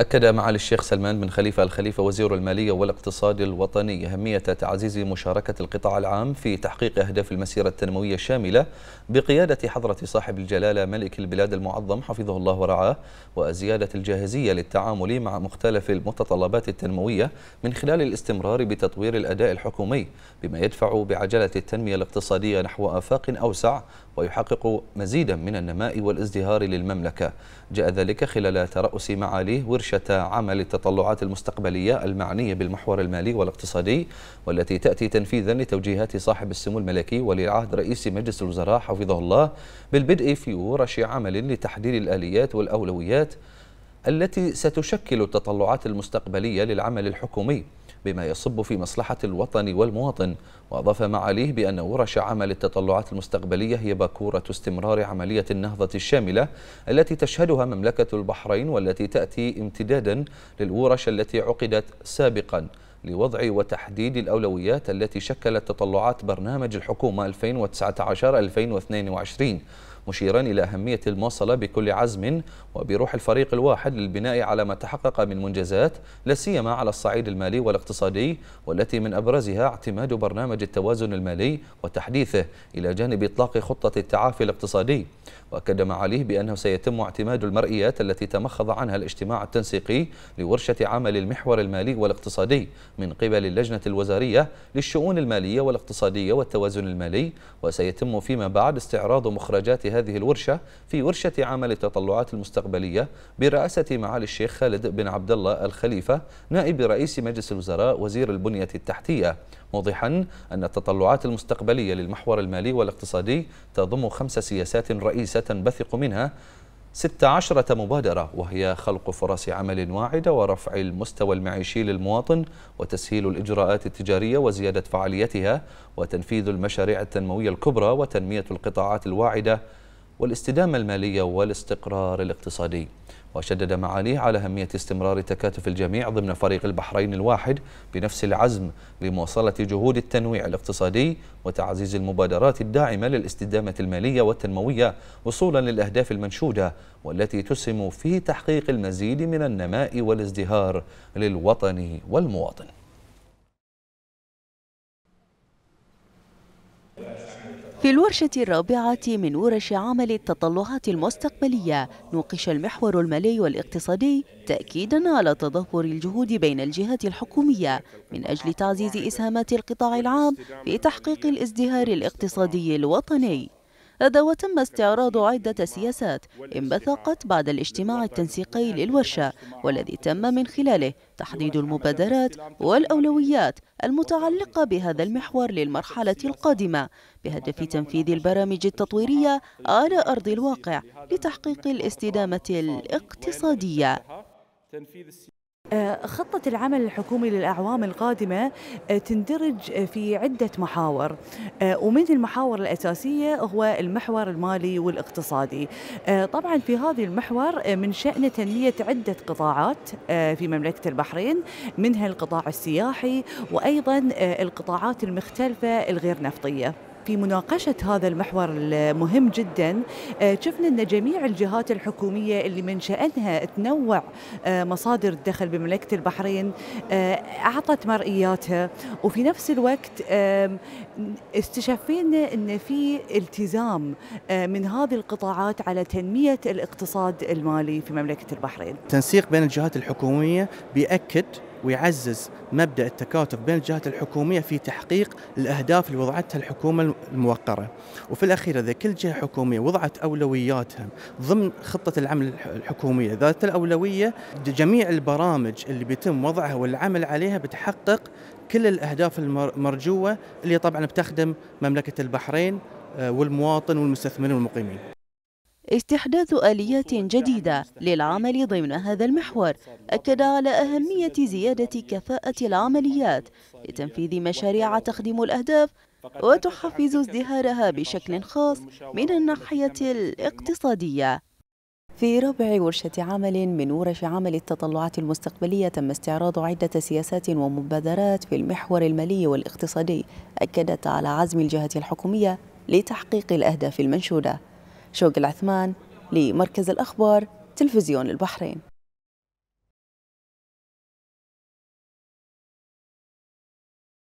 أكد معالي الشيخ سلمان بن خليفة الخليفة وزير المالية والاقتصاد الوطني أهمية تعزيز مشاركة القطاع العام في تحقيق أهداف المسيرة التنموية الشاملة بقيادة حضرة صاحب الجلالة ملك البلاد المعظم حفظه الله ورعاه وزيادة الجاهزية للتعامل مع مختلف المتطلبات التنموية من خلال الاستمرار بتطوير الأداء الحكومي بما يدفع بعجلة التنمية الاقتصادية نحو آفاق أوسع ويحقق مزيدا من النماء والازدهار للمملكة جاء ذلك خلال ترأس معاليه ورشة عمل التطلعات المستقبلية المعنية بالمحور المالي والاقتصادي والتي تأتي تنفيذا لتوجيهات صاحب السمو الملكي ولي رئيس مجلس الوزراء حفظه الله بالبدء في ورش عمل لتحديد الآليات والأولويات التي ستشكل التطلعات المستقبلية للعمل الحكومي بما يصب في مصلحة الوطن والمواطن وأضاف معاليه بأن ورش عمل التطلعات المستقبلية هي باكورة استمرار عملية النهضة الشاملة التي تشهدها مملكة البحرين والتي تأتي امتدادا للورش التي عقدت سابقا لوضع وتحديد الأولويات التي شكلت تطلعات برنامج الحكومة 2019-2022 مشيرا إلى أهمية المواصلة بكل عزم وبروح الفريق الواحد للبناء على ما تحقق من منجزات لا سيما على الصعيد المالي والاقتصادي والتي من أبرزها اعتماد برنامج التوازن المالي وتحديثه إلى جانب إطلاق خطة التعافي الاقتصادي وأكد معاليه بأنه سيتم اعتماد المرئيات التي تمخض عنها الاجتماع التنسيقي لورشة عمل المحور المالي والاقتصادي من قبل اللجنة الوزارية للشؤون المالية والاقتصادية والتوازن المالي وسيتم فيما بعد استعراض مخرجات هذه الورشة في ورشة عمل التطلعات المستقبلية برئاسة معالي الشيخ خالد بن عبد الله الخليفة نائب رئيس مجلس الوزراء وزير البنية التحتية موضحا أن التطلعات المستقبلية للمحور المالي والاقتصادي تضم خمس سياسات رئيسة تنبثق منها 16 مبادرة وهي خلق فرص عمل واعدة ورفع المستوى المعيشي للمواطن وتسهيل الإجراءات التجارية وزيادة فعاليتها وتنفيذ المشاريع التنموية الكبرى وتنمية القطاعات الواعدة والاستدامة المالية والاستقرار الاقتصادي وشدد معاليه على أهمية استمرار تكاتف الجميع ضمن فريق البحرين الواحد بنفس العزم لمواصلة جهود التنويع الاقتصادي وتعزيز المبادرات الداعمة للاستدامة المالية والتنموية وصولا للأهداف المنشودة والتي تسهم في تحقيق المزيد من النماء والازدهار للوطن والمواطن في الورشة الرابعة من ورش عمل التطلعات المستقبلية نوقش المحور المالي والاقتصادي تأكيدا على تضافر الجهود بين الجهات الحكومية من أجل تعزيز إسهامات القطاع العام في تحقيق الازدهار الاقتصادي الوطني لدى وتم استعراض عدة سياسات انبثقت بعد الاجتماع التنسيقي للورشة والذي تم من خلاله تحديد المبادرات والأولويات المتعلقة بهذا المحور للمرحلة القادمة بهدف تنفيذ البرامج التطويرية على أرض الواقع لتحقيق الاستدامة الاقتصادية آه، خطة العمل الحكومي للأعوام القادمة آه، تندرج آه، في عدة محاور ومن المحاور الأساسية هو المحور المالي والاقتصادي طبعا في هذه المحور من شأن تنمية عدة قطاعات في مملكة البحرين منها القطاع السياحي وأيضا القطاعات المختلفة الغير نفطية في مناقشة هذا المحور المهم جدا آه، شفنا أن جميع الجهات الحكومية اللي من شأنها تنوع آه، مصادر الدخل بمملكة البحرين آه، أعطت مرئياتها وفي نفس الوقت استشفينا أن في التزام من هذه القطاعات على تنمية الاقتصاد المالي في مملكة البحرين تنسيق بين الجهات الحكومية بيأكد ويعزز مبدا التكاتف بين الجهات الحكوميه في تحقيق الاهداف اللي وضعتها الحكومه الموقره. وفي الاخير اذا كل جهه حكوميه وضعت اولوياتها ضمن خطه العمل الحكوميه ذات الاولويه جميع البرامج اللي بيتم وضعها والعمل عليها بتحقق كل الاهداف المرجوه اللي طبعا بتخدم مملكه البحرين آه، والمواطن والمستثمرين والمقيمين. استحداث آليات جديدة للعمل ضمن هذا المحور أكد على أهمية زيادة كفاءة العمليات لتنفيذ مشاريع تخدم الأهداف وتحفز ازدهارها بشكل خاص من الناحية الاقتصادية في رابع ورشة عمل من ورش عمل التطلعات المستقبلية تم استعراض عدة سياسات ومبادرات في المحور المالي والاقتصادي أكدت على عزم الجهة الحكومية لتحقيق الأهداف المنشودة شوق العثمان لمركز الأخبار تلفزيون البحرين